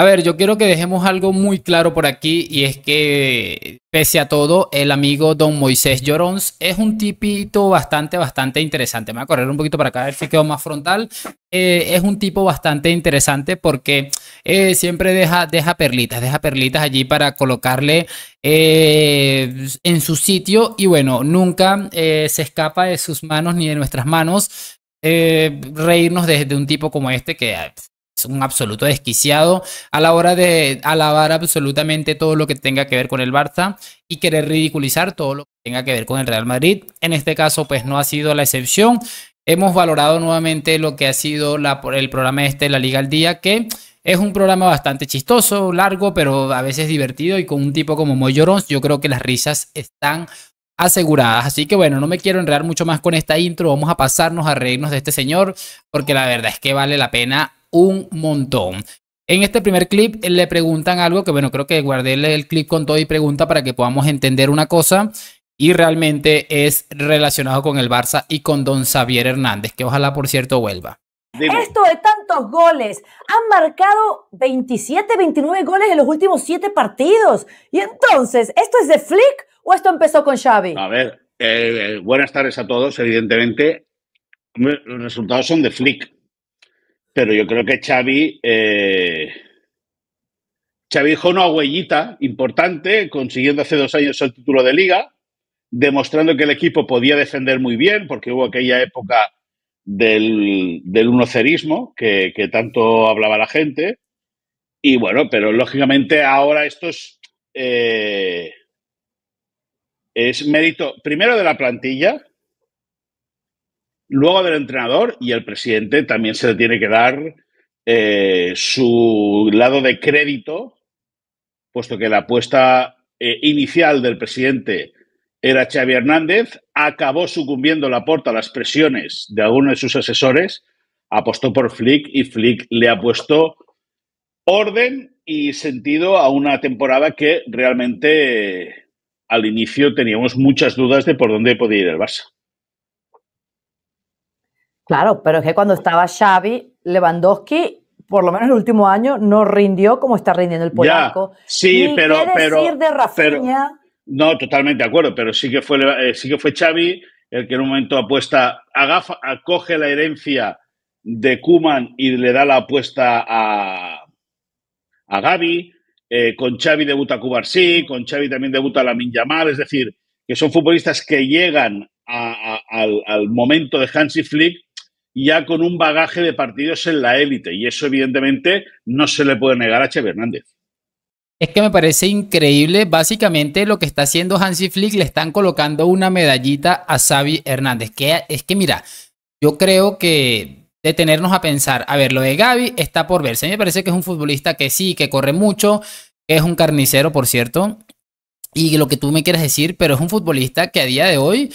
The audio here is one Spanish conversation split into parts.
A ver, yo quiero que dejemos algo muy claro por aquí y es que, pese a todo, el amigo don Moisés Llorons es un tipito bastante, bastante interesante. Me voy a correr un poquito para acá, a ver si quedo más frontal. Eh, es un tipo bastante interesante porque eh, siempre deja, deja perlitas, deja perlitas allí para colocarle eh, en su sitio y bueno, nunca se escapa de sus manos ni de nuestras manos. reírnos de, de, un tipo como este que un absoluto desquiciado a la hora de alabar absolutamente todo lo que tenga que ver con el Barça y querer ridiculizar todo lo que tenga que ver con el Real Madrid. En este caso, pues no ha sido la excepción. Hemos valorado nuevamente lo que ha sido la, el programa este, La Liga al Día, que es un programa bastante chistoso, largo, pero a veces divertido y con un tipo como Moy yo creo que las risas están aseguradas. Así que bueno, no me quiero enredar mucho más con esta intro. Vamos a pasarnos a reírnos de este señor, porque la verdad es que vale la pena un montón. En este primer clip eh, le preguntan algo que, bueno, creo que guardé el clip con todo y pregunta para que podamos entender una cosa y realmente es relacionado con el Barça y con don Xavier Hernández, que ojalá, por cierto, vuelva. Esto de tantos goles. Han marcado 27, 29 goles en los últimos 7 partidos. Y entonces, ¿esto es de Flick o esto empezó con Xavi? A ver, eh, eh, buenas tardes a todos, evidentemente. Los resultados son de Flick. Pero yo creo que Xavi, eh, Xavi dejó una huellita importante, consiguiendo hace dos años el título de liga, demostrando que el equipo podía defender muy bien, porque hubo aquella época del, unocerismo que, tanto hablaba la gente. Y bueno, pero lógicamente ahora esto es, eh, es mérito primero de la plantilla, luego del entrenador y el presidente también se le tiene que dar eh, su lado de crédito, puesto que la apuesta eh, inicial del presidente era Xavi Hernández, acabó sucumbiendo la porta a las presiones de alguno de sus asesores, apostó por Flick y Flick le ha puesto orden y sentido a una temporada que realmente eh, al inicio teníamos muchas dudas de por dónde podía ir el Barça. Claro, pero es que cuando estaba Xavi, Lewandowski, por lo menos el último año, no rindió como está rindiendo el polaco. sí, pero, pero, de no, totalmente de acuerdo, pero sí que fue, eh, sí que fue Xavi el que en un momento apuesta, Gafa, acoge la herencia de Kuman y le da la apuesta a, a eh, con Xavi debuta Kubarsí, con Xavi también debuta la Yamal, es decir, que son futbolistas que llegan al, al momento de Hansi Flick ya con un bagaje de partidos en la élite. Y eso, evidentemente, no se le puede negar a Che Hernández. Es que me parece increíble. Básicamente, lo que está haciendo Hansi Flick le están colocando una medallita a Xavi Hernández. Que es que, mira, yo creo que detenernos a pensar, a ver, lo de Gaby está por verse. A mí me parece que es un futbolista que sí, que corre mucho, que es un carnicero, por cierto. Y lo que tú me quieres decir, pero es un futbolista que a día de hoy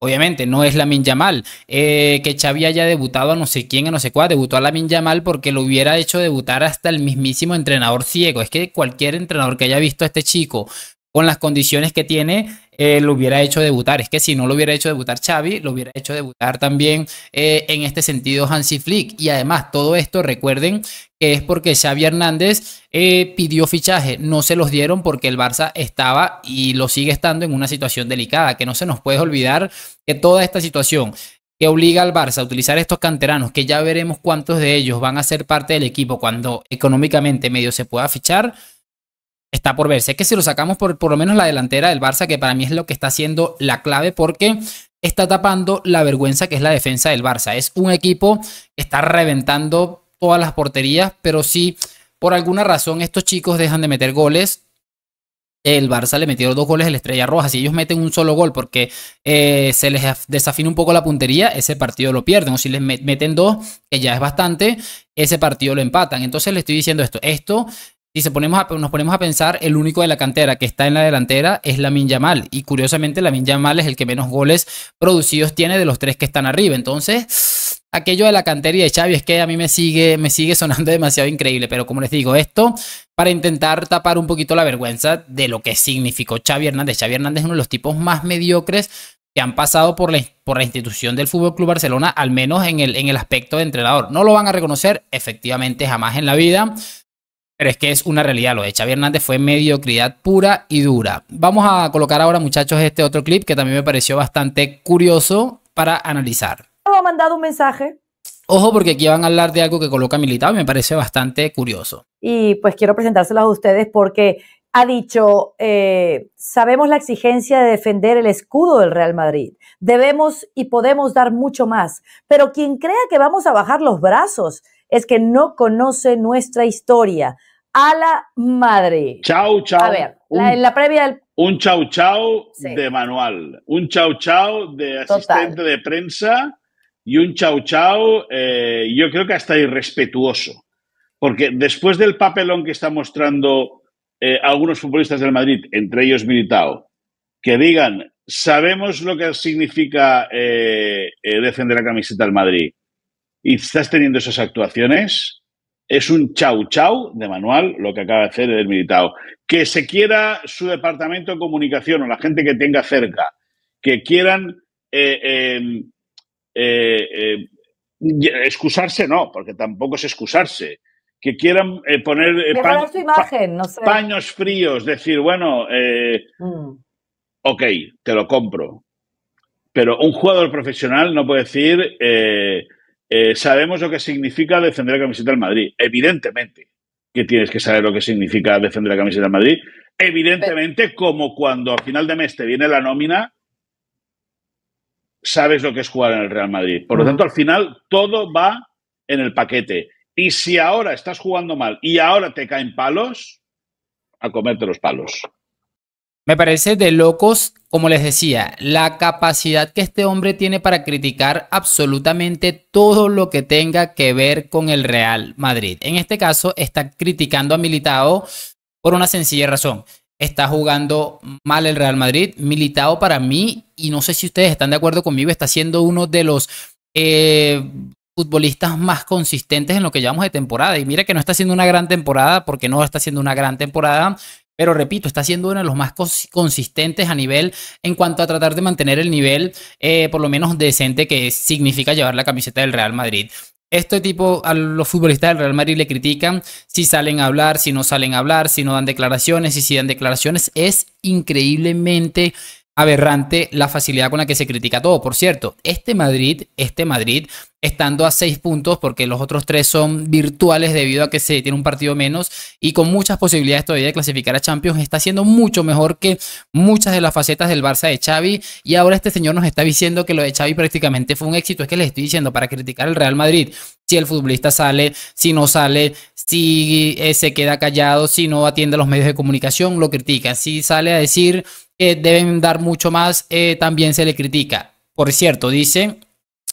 Obviamente, no es la Yamal. Eh, que Xavi haya debutado a no sé quién, a no sé cuál. Debutó a la Yamal porque lo hubiera hecho debutar hasta el mismísimo entrenador ciego. Es que cualquier entrenador que haya visto a este chico con las condiciones que tiene, eh, lo hubiera hecho debutar. Es que si no lo hubiera hecho debutar Xavi, lo hubiera hecho debutar también eh, en este sentido Hansi Flick. Y además, todo esto, recuerden que es porque Xavi Hernández eh, pidió fichaje, no se los dieron porque el Barça estaba y lo sigue estando en una situación delicada, que no se nos puede olvidar que toda esta situación que obliga al Barça a utilizar estos canteranos, que ya veremos cuántos de ellos van a ser parte del equipo cuando económicamente medio se pueda fichar, está por verse. Que si lo sacamos por por lo menos la delantera del Barça, que para mí es lo que está haciendo la clave, porque está tapando la vergüenza que es la defensa del Barça. Es un equipo que está reventando todas las porterías, pero si por alguna razón estos chicos dejan de meter goles, el Barça le metió dos goles a la Estrella Roja. Si ellos meten un solo gol porque eh, se les desafina un poco la puntería, ese partido lo pierden. O si les meten dos, que ya es bastante, ese partido lo empatan. Entonces le estoy diciendo esto. Esto si se ponemos nos ponemos a pensar, el único de la cantera que está en la delantera es la Yamal. Y curiosamente, la Yamal es el que menos goles producidos tiene de los tres que están arriba. Entonces, aquello de la cantera y de Xavi es que a mí me sigue, me sigue sonando demasiado increíble. Pero como les digo, esto para intentar tapar un poquito la vergüenza de lo que significó Xavi Hernández. Xavi Hernández es uno de los tipos más mediocres que han pasado por la, por la institución del Fútbol Club Barcelona, al menos en el, en el aspecto de entrenador. No lo van a reconocer efectivamente jamás en la vida, pero es que es una realidad, lo de Xavi Hernández fue mediocridad pura y dura. Vamos a colocar ahora, muchachos, este otro clip que también me pareció bastante curioso para analizar. Ha mandado un mensaje. Ojo, porque aquí van a hablar de algo que coloca Militao y me parece bastante curioso. Y pues quiero presentárselo a ustedes porque ha dicho, eh, sabemos la exigencia de defender el escudo del Real Madrid. Debemos y podemos dar mucho más. Pero quien crea que vamos a bajar los brazos es que no conoce nuestra historia a la madre. Chao, chao. A ver, la, en la previa del... Un chau, chao de manual, un chao, chao de asistente de prensa y un chao, chao... Eh, yo creo que hasta irrespetuoso. Porque después del papelón que está mostrando eh, algunos futbolistas del Madrid, entre ellos Militao, que digan, sabemos lo que significa eh, defender la camiseta del Madrid y estás teniendo esas actuaciones, es un chau chau de manual lo que acaba de hacer el militado. Que se quiera su departamento de comunicación o la gente que tenga cerca, que quieran eh, em, eh, em, excusarse, no, porque tampoco es excusarse. Que quieran eh, poner paños fríos, decir, bueno, mm. ok, te lo compro. Pero un jugador profesional no puede decir eh, sabemos lo que significa defender la camiseta del Madrid. Evidentemente que tienes que saber lo que significa defender la camiseta del Madrid. Evidentemente, como cuando al final de mes te viene la nómina, sabes lo que es jugar en el Real Madrid. Por lo tanto, al final todo va en el paquete. Y si ahora estás jugando mal y ahora te caen palos, a comerte los palos. Me parece de locos, como les decía, la capacidad que este hombre tiene para criticar absolutamente todo lo que tenga que ver con el Real Madrid. En este caso, está criticando a Militao por una sencilla razón. Está jugando mal el Real Madrid. Militao para mí, y no sé si ustedes están de acuerdo conmigo, está siendo uno de los eh, futbolistas más consistentes en lo que llamamos de temporada. Y mira que no está haciendo una gran temporada, porque no está haciendo una gran temporada, pero repito, está siendo uno de los más consistentes a nivel en cuanto a tratar de mantener el nivel eh, por lo menos decente que significa llevar la camiseta del Real Madrid. Este tipo a los futbolistas del Real Madrid le critican si salen a hablar, si no salen a hablar, si no dan declaraciones, y si dan declaraciones. Es increíblemente aberrante la facilidad con la que se critica todo. Por cierto, este Madrid, este Madrid, estando a seis puntos, porque los otros tres son virtuales debido a que se tiene un partido menos y con muchas posibilidades todavía de clasificar a Champions, está siendo mucho mejor que muchas de las facetas del Barça de Xavi. Y ahora este señor nos está diciendo que lo de Xavi prácticamente fue un éxito. Es que les estoy diciendo para criticar al Real Madrid. Si el futbolista sale, si no sale, si eh, se queda callado, si no atiende a los medios de comunicación, lo critica. Si sale a decir deben dar mucho más, eh, también se le critica. Por cierto, dice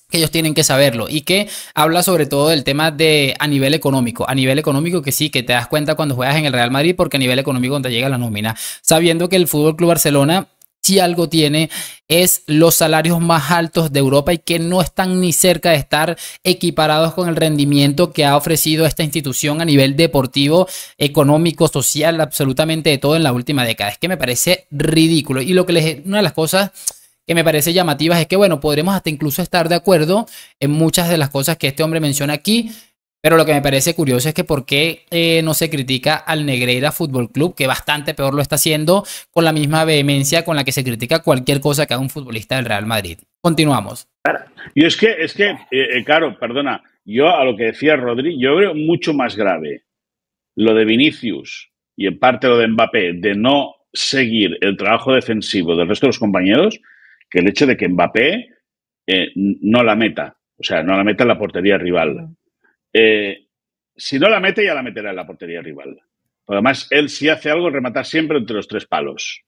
que ellos tienen que saberlo y que habla sobre todo del tema de a nivel económico, a nivel económico que sí, que te das cuenta cuando juegas en el Real Madrid porque a nivel económico donde llega la nómina, sabiendo que el Fútbol Club Barcelona si algo tiene, es los salarios más altos de Europa y que no están ni cerca de estar equiparados con el rendimiento que ha ofrecido esta institución a nivel deportivo, económico, social, absolutamente de todo en la última década. Es que me parece ridículo. Y lo que les, una de las cosas que me parece llamativas es que, bueno, podremos hasta incluso estar de acuerdo en muchas de las cosas que este hombre menciona aquí, pero lo que me parece curioso es que por qué eh, no se critica al Negreira Fútbol Club, que bastante peor lo está haciendo, con la misma vehemencia con la que se critica cualquier cosa que haga un futbolista del Real Madrid. Continuamos. Y es que, es que, eh, eh, claro, perdona, yo a lo que decía Rodríguez, yo creo mucho más grave lo de Vinicius y en parte lo de Mbappé, de no seguir el trabajo defensivo del resto de los compañeros, que el hecho de que Mbappé no la meta, o sea, no la meta en la portería rival. Eh, si no la mete, ya la meterá en la portería rival. además, él si hace algo, rematar siempre entre los tres palos.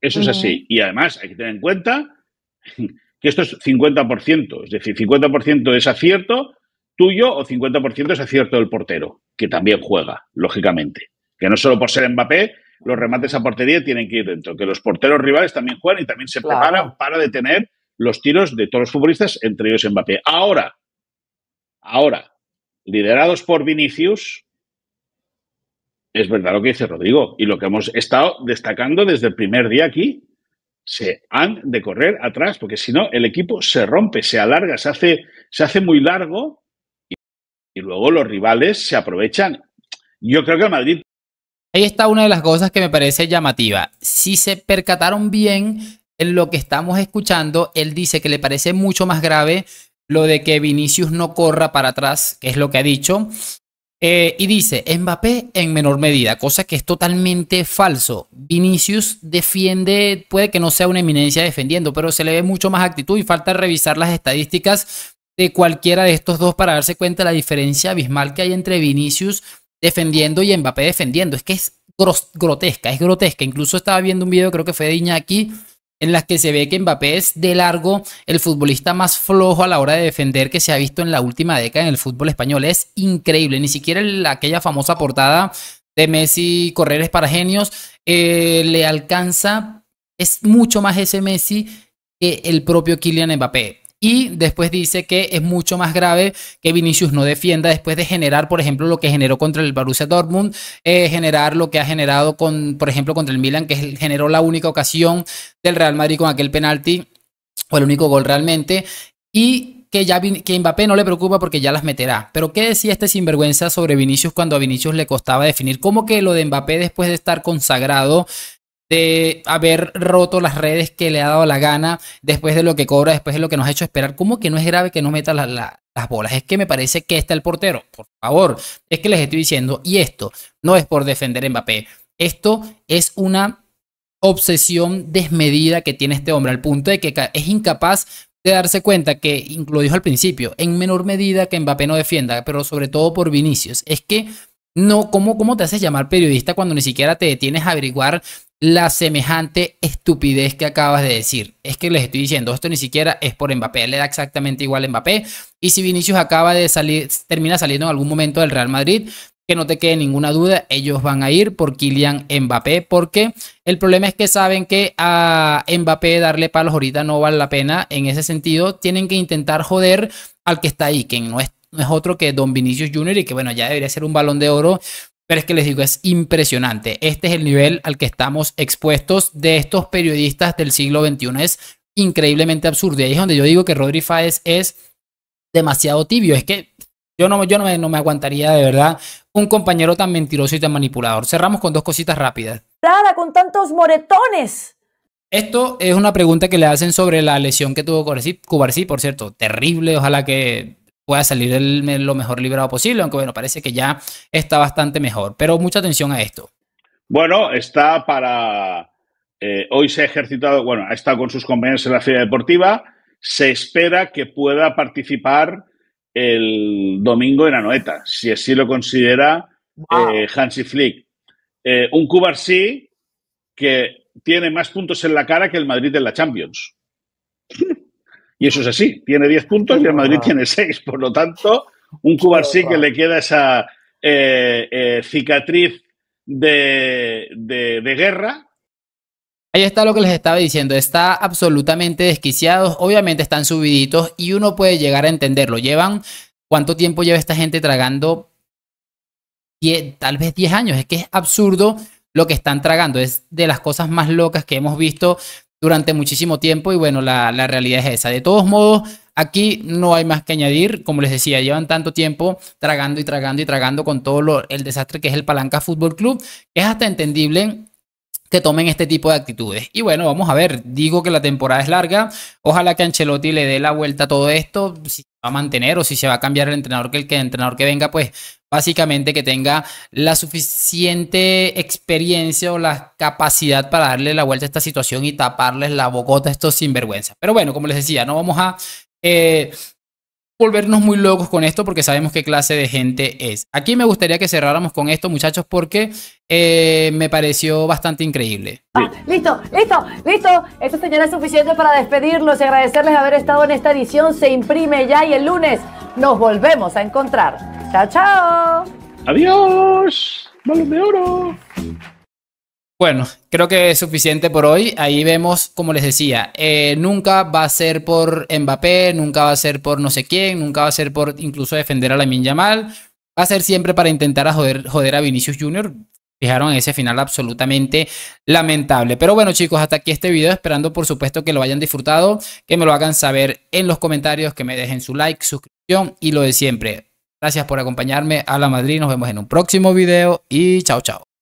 Eso es así. Y además, hay que tener en cuenta que esto es 50%. Es decir, 50% es acierto tuyo o 50% es acierto del portero, que también juega, lógicamente. Que no solo por ser Mbappé, los remates a portería tienen que ir dentro. Que los porteros rivales también juegan y también se preparan para detener los tiros de todos los futbolistas, entre ellos Mbappé. Ahora, ahora, liderados por Vinicius, es verdad lo que dice Rodrigo y lo que hemos estado destacando desde el primer día aquí. Se han de correr atrás, porque si no, el equipo se rompe, se alarga, se hace, se hace muy largo y, luego los rivales se aprovechan. Yo creo que Madrid Ahí está una de las cosas que me parece llamativa. Si se percataron bien en lo que estamos escuchando, él dice que le parece mucho más grave lo de que Vinicius no corra para atrás, que es lo que ha dicho. Eh, y dice, Mbappé en menor medida, cosa que es totalmente falso. Vinicius defiende, puede que no sea una eminencia defendiendo, pero se le ve mucho más actitud y falta revisar las estadísticas de cualquiera de estos dos para darse cuenta de la diferencia abismal que hay entre Vinicius defendiendo y Mbappé defendiendo. Es que es grotesca, es grotesca. Incluso estaba viendo un video, creo que fue de Iñaki, aquí en las que se ve que Mbappé es de largo el futbolista más flojo a la hora de defender que se ha visto en la última década en el fútbol español. Es increíble, ni siquiera aquella famosa portada de Messi Correres para Genios eh, le alcanza, es mucho más ese Messi que el propio Kylian Mbappé. Y después dice que es mucho más grave que Vinicius no defienda después de generar, por ejemplo, lo que generó contra el Borussia Dortmund, eh, generar lo que ha generado con, por ejemplo, contra el Milan, que generó la única ocasión del Real Madrid con aquel penalti o el único gol realmente. Y que ya que Mbappé no le preocupa porque ya las meterá. Pero ¿qué decía este sinvergüenza sobre Vinicius cuando a Vinicius le costaba definir? ¿Cómo que lo de Mbappé después de estar consagrado de haber roto las redes que le ha dado la gana, después de lo que cobra, después de lo que nos ha hecho esperar. ¿Cómo que no es grave que no meta las bolas? Es que me parece que está el portero. Por favor, es que les estoy diciendo, y esto no es por defender a Mbappé, esto es una obsesión desmedida que tiene este hombre, al punto de que es incapaz de darse cuenta que, lo dijo al principio, en menor medida que Mbappé no defienda, pero sobre todo por Vinicius. Es que no, ¿cómo, ¿cómo te haces llamar periodista cuando ni siquiera te detienes a averiguar la semejante estupidez que acabas de decir. Es que les estoy diciendo, esto ni siquiera es por Mbappé, le da exactamente igual a Mbappé. Y si Vinicius acaba de salir, termina saliendo en algún momento del Real Madrid, que no te quede ninguna duda, ellos van a ir por Kylian Mbappé, porque el problema es que saben que a Mbappé darle palos ahorita no vale la pena. En ese sentido, tienen que intentar joder al que está ahí, que no es, no es otro que Don Vinicius Jr. y que bueno, ya debería ser un balón de oro pero es que les digo, es impresionante. Este es el nivel al que estamos expuestos de estos periodistas del siglo XXI. Es increíblemente absurdo. Y ahí es donde yo digo que Rodri Fáez es demasiado tibio. Es que yo no, yo no me, me aguantaría de verdad un compañero tan mentiroso y tan manipulador. Cerramos con dos cositas rápidas. Clara, con tantos moretones. Esto es una pregunta que le hacen sobre la lesión que tuvo Cubarsí, por cierto, terrible. Ojalá que pueda salir lo mejor liberado posible, aunque bueno, parece que ya está bastante mejor. Pero mucha atención a esto. Bueno, está para... Eh, hoy se ha ejercitado, bueno, ha estado con sus compañeros en la Feria Deportiva. Se espera que pueda participar el domingo en Anoeta, si así lo considera eh, Hansi Flick. Eh, un un sí que tiene más puntos en la cara que el Madrid en la Champions. Y eso es así, tiene 10 puntos y el Madrid tiene 6. Por lo tanto, un Cubarsí que le queda esa eh, eh, cicatriz de, guerra, Ahí está lo que les estaba diciendo, está absolutamente desquiciados, obviamente están subiditos y uno puede llegar a entenderlo. Llevan, ¿cuánto tiempo lleva esta gente tragando? tal vez 10 años, es que es absurdo lo que están tragando, es de las cosas más locas que hemos visto durante muchísimo tiempo y bueno, la, realidad es esa. De todos modos, Aquí no hay más que añadir, como les decía, llevan tanto tiempo tragando y tragando y tragando con todo lo, el desastre que es el Palanca Fútbol Club, que es hasta entendible que tomen este tipo de actitudes. Y bueno, vamos a ver, digo que la temporada es larga, ojalá que Ancelotti le dé la vuelta a todo esto, si va a mantener o si se va a cambiar el entrenador, que, el entrenador que venga, pues básicamente que tenga la suficiente experiencia o la capacidad para darle la vuelta a esta situación y taparles la bocota a estos sinvergüenzas. Pero bueno, como les decía, no vamos a eh, volvernos muy locos con esto porque sabemos qué clase de gente es. Aquí me gustaría que cerráramos con esto, muchachos, porque eh, me pareció bastante increíble. Ah, listo, listo, listo. Esto señora es suficiente para despedirlos y agradecerles haber estado en esta edición. Se imprime ya y el lunes nos volvemos a encontrar. Chao, chao. Adiós. Balón de oro. Bueno, creo que es suficiente por hoy. Ahí vemos, como les decía, eh, nunca va a ser por Mbappé, nunca va a ser por no sé quién, nunca va a ser por incluso defender a la Yamal. Va a ser siempre para intentar joder, joder a Vinicius Jr. Fijaron ese final absolutamente lamentable. Pero bueno, chicos, hasta aquí este video. Esperando, por supuesto, que lo hayan disfrutado, que me lo hagan saber en los comentarios, que me dejen su like, suscripción y lo de siempre. Gracias por acompañarme a la Madrid. Nos vemos en un próximo video y chao, chao.